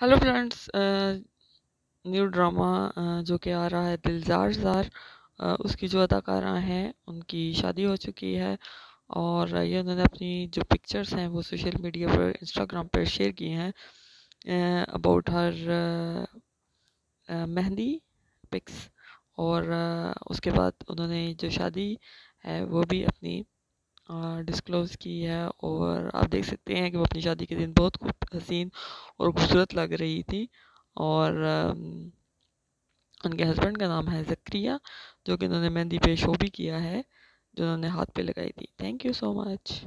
hello friends new drama जो कि आ रहा है दिलजार जार उसकी जो अदाकारा हैं उनकी शादी हो चुकी है और ये उन्होंने अपनी जो पिक्चर्स हैं वो सोशल मीडिया पर इंस्टाग्राम पर शेयर की हैं अबाउट हर मेहंदी पिक्स और उसके बाद उन्होंने जो शादी है वो भी अपनी डिस्क्लोज़ की है और आप देख सकते हैं कि वो अपनी शादी के दिन बहुत हसीन और खूबसूरत लग रही थी और उनके हस्बैंड का नाम है जक्रिया जो कि उन्होंने मेहंदी पे शो भी किया है जो उन्होंने हाथ पे लगाई थी थैंक यू सो मच